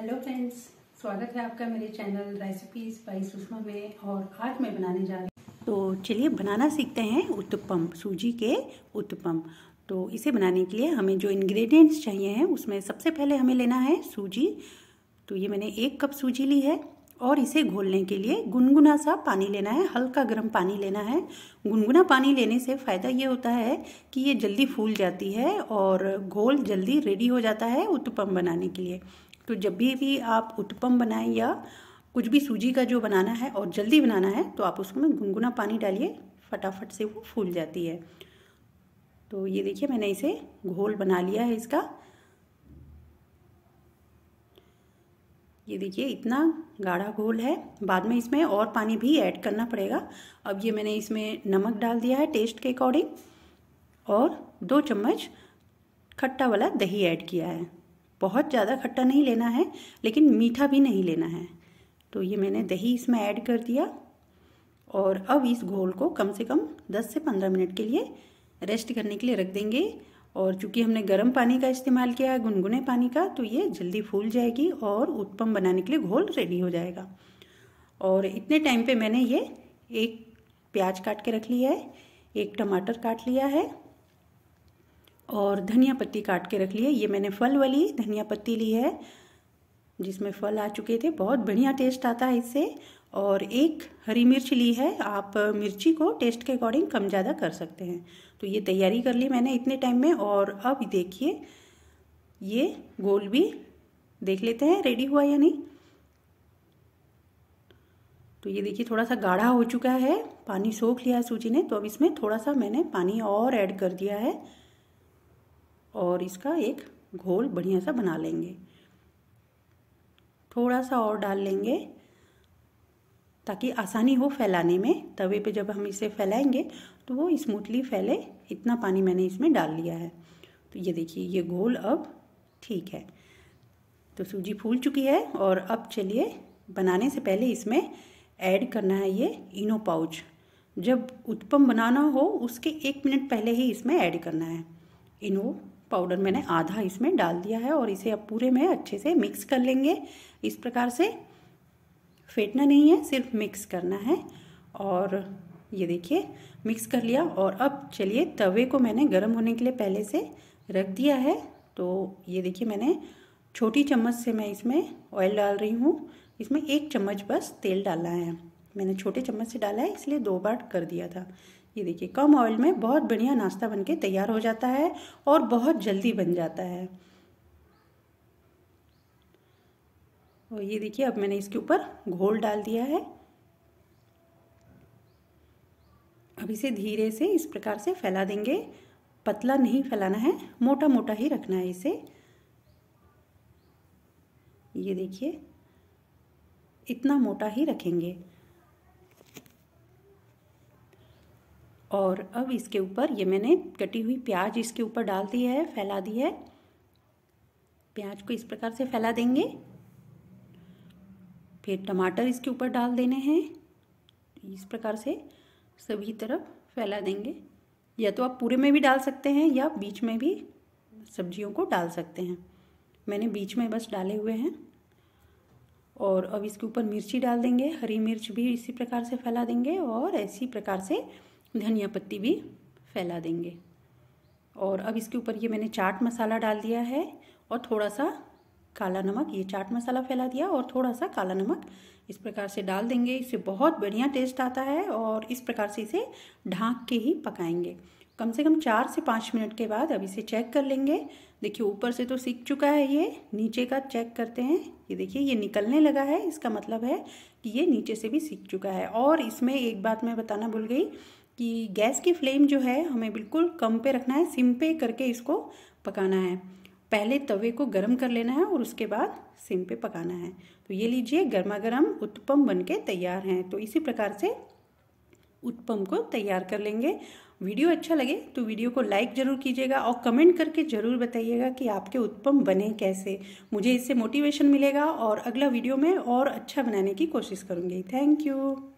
hello friends स्वागत है आपका मेरे चैनल रेसिपीज बाई सुषमा में और आज मैं बनाने जा रही हूँ तो चलिए बनाना सीखते हैं उत्तपम सूजी के उत्तपम तो इसे बनाने के लिए हमें जो इंग्रेडिएंट्स चाहिए हैं उसमें सबसे पहले हमें लेना है सूजी तो ये मैंने एक कप सूजी ली है और इसे घोलने के लिए गुनगुना सा पानी लेना है हल्का गर्म पानी लेना है गुनगुना पानी लेने से फ़ायदा ये होता है कि ये जल्दी फूल जाती है और घोल जल्दी रेडी हो जाता है उत्तपम बनाने के लिए तो जब भी भी आप उत्पम बनाएं या कुछ भी सूजी का जो बनाना है और जल्दी बनाना है तो आप उसमें गुनगुना पानी डालिए फटाफट से वो फूल जाती है तो ये देखिए मैंने इसे घोल बना लिया है इसका ये देखिए इतना गाढ़ा घोल है बाद में इसमें और पानी भी ऐड करना पड़ेगा अब ये मैंने इसमें नमक डाल दिया है टेस्ट के अकॉर्डिंग और दो चम्मच खट्टा वाला दही ऐड किया है बहुत ज़्यादा खट्टा नहीं लेना है लेकिन मीठा भी नहीं लेना है तो ये मैंने दही इसमें ऐड कर दिया और अब इस घोल को कम से कम 10 से 15 मिनट के लिए रेस्ट करने के लिए रख देंगे और चूंकि हमने गर्म पानी का इस्तेमाल किया है गुनगुने पानी का तो ये जल्दी फूल जाएगी और उत्पम बनाने के लिए घोल रेडी हो जाएगा और इतने टाइम पे मैंने ये एक प्याज काट के रख लिया है एक टमाटर काट लिया है और धनिया पत्ती काट के रख ली है ये मैंने फल वाली धनिया पत्ती ली है जिसमें फल आ चुके थे बहुत बढ़िया टेस्ट आता है इससे और एक हरी मिर्च ली है आप मिर्ची को टेस्ट के अकॉर्डिंग कम ज़्यादा कर सकते हैं तो ये तैयारी कर ली मैंने इतने टाइम में और अब देखिए ये गोल भी देख लेते हैं रेडी हुआ या नहीं तो ये देखिए थोड़ा सा गाढ़ा हो चुका है पानी सोख लिया है सूजी ने तो अब इसमें थोड़ा सा मैंने पानी और ऐड कर दिया है और इसका एक घोल बढ़िया सा बना लेंगे थोड़ा सा और डाल लेंगे ताकि आसानी हो फैलाने में तवे पे जब हम इसे फैलाएंगे तो वो स्मूथली फैले इतना पानी मैंने इसमें डाल लिया है तो ये देखिए ये घोल अब ठीक है तो सूजी फूल चुकी है और अब चलिए बनाने से पहले इसमें ऐड करना है ये इनो पाउच जब उत्पम बनाना हो उसके एक मिनट पहले ही इसमें ऐड करना है इनो पाउडर मैंने आधा इसमें डाल दिया है और इसे अब पूरे में अच्छे से मिक्स कर लेंगे इस प्रकार से फेंटना नहीं है सिर्फ मिक्स करना है और ये देखिए मिक्स कर लिया और अब चलिए तवे को मैंने गर्म होने के लिए पहले से रख दिया है तो ये देखिए मैंने छोटी चम्मच से मैं इसमें ऑयल डाल रही हूँ इसमें एक चम्मच बस तेल डालना है मैंने छोटे चम्मच से डाला है इसलिए दो बार कर दिया था ये देखिए कम ऑयल में बहुत बढ़िया नाश्ता बनके तैयार हो जाता है और बहुत जल्दी बन जाता है और ये देखिए अब मैंने इसके ऊपर घोल डाल दिया है अब इसे धीरे से इस प्रकार से फैला देंगे पतला नहीं फैलाना है मोटा मोटा ही रखना है इसे ये देखिए इतना मोटा ही रखेंगे और अब इसके ऊपर ये मैंने कटी हुई प्याज इसके ऊपर डाल दी है फैला दी है प्याज को इस प्रकार से फैला देंगे फिर टमाटर इसके ऊपर डाल देने हैं इस प्रकार से सभी तरफ फैला देंगे या तो आप पूरे में भी डाल सकते हैं या बीच में भी सब्जियों को डाल सकते हैं मैंने बीच में बस डाले हुए हैं और अब इसके ऊपर मिर्ची डाल देंगे हरी मिर्च भी इसी प्रकार से फैला देंगे और इसी प्रकार से धनिया पत्ती भी फैला देंगे और अब इसके ऊपर ये मैंने चाट मसाला डाल दिया है और थोड़ा सा काला नमक ये चाट मसाला फैला दिया और थोड़ा सा काला नमक इस प्रकार से डाल देंगे इससे बहुत बढ़िया टेस्ट आता है और इस प्रकार से इसे ढाँक के ही पकाएंगे कम से कम चार से पाँच मिनट के बाद अब इसे चेक कर लेंगे देखिए ऊपर से तो सीख चुका है ये नीचे का चेक करते हैं ये देखिए ये निकलने लगा है इसका मतलब है कि ये नीचे से भी सीख चुका है और इसमें एक बात मैं बताना भूल गई कि गैस की फ्लेम जो है हमें बिल्कुल कम पे रखना है सिम पे करके इसको पकाना है पहले तवे को गर्म कर लेना है और उसके बाद सिम पे पकाना है तो ये लीजिए गर्मा गर्म उत्पम बन के तैयार हैं तो इसी प्रकार से उत्पम को तैयार कर लेंगे वीडियो अच्छा लगे तो वीडियो को लाइक ज़रूर कीजिएगा और कमेंट करके ज़रूर बताइएगा कि आपके उत्पम बने कैसे मुझे इससे मोटिवेशन मिलेगा और अगला वीडियो में और अच्छा बनाने की कोशिश करूँगी थैंक यू